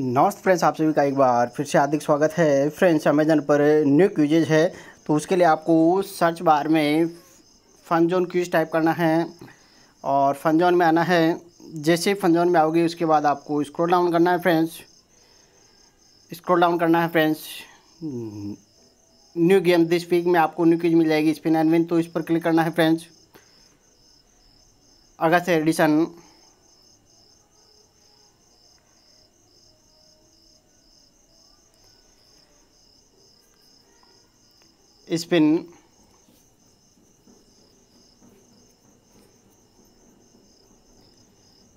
नमस्ते फ्रेंड्स आप सभी का एक बार फिर से हार्दिक स्वागत है फ्रेंड्स अमेजन पर न्यू क्यूजेज है तो उसके लिए आपको सर्च बार में जोन क्यूज टाइप करना है और जोन में आना है जैसे जोन में आओगे उसके बाद आपको स्क्रॉल डाउन करना है फ्रेंड्स स्क्रॉल डाउन करना है friends new game this week में आपको न्यू क्यूज मिल जाएगी स्पिन एंड विन तो इस पर क्लिक करना है friends August edition spin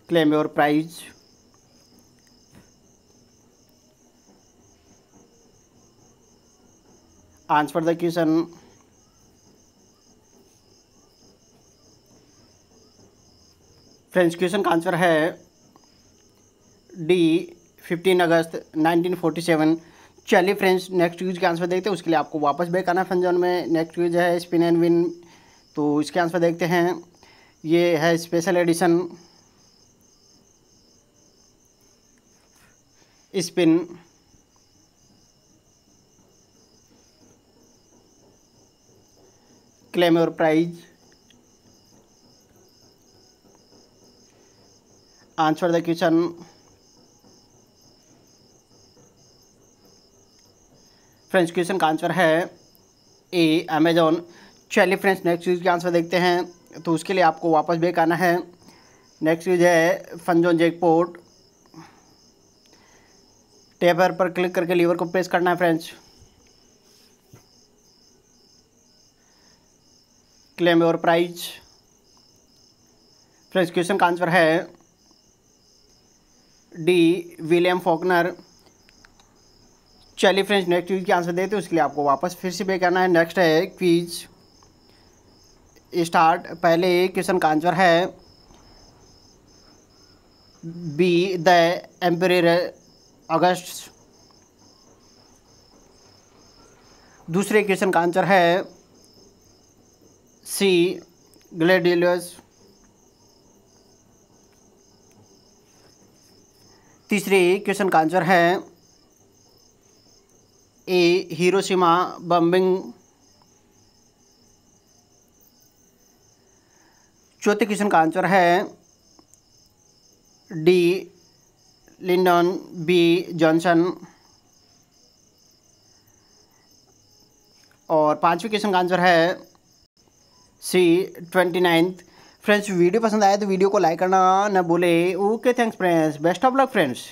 claim your prize answer the question French question का आंसर है डी 15 अगस्त 1947 चलिए फ्रेंड्स नेक्स्ट यूज के आंसर देखते हैं उसके लिए आपको वापस बैक आना फ्रेंड जोन में नेक्स्ट यूज है स्पिन एंड विन तो इसके आंसर देखते हैं ये है स्पेशल एडिशन स्पिन क्लेम और prize answer the question friends question का आंसर है ए अमेजोन चलिए फ्रेंड्स नेक्स्ट यूज़ का आंसर देखते हैं तो उसके लिए आपको वापस बेक आना है नेक्स्ट यूज है फंजोन जेकपोर्ट टेपर पर क्लिक करके लीवर को प्रेस करना है friends claim your prize friends question का आंसर है डी विलियम फॉकनर चलिए फ्रेंड्स नेक्स्ट क्वीज के आंसर देते हैं उसके लिए आपको वापस फिर से पे करना है नेक्स्ट है क्वीज स्टार्ट पहले क्वेश्चन का आंसर है बी द एम्परेर अगस्त दूसरे क्वेश्चन का आंसर है सी ग्लेडियस तीसरे क्वेश्चन का आंसर है ए हिरोशिमा बम्बिंग चौथे क्वेश्चन का आंसर है डी लिंडन बी जॉनसन और पांचवें क्वेश्चन का आंसर है C twenty ninth friends video पसंद आए तो वीडियो को लाइक करना ना भूले okay thanks friends best of luck friends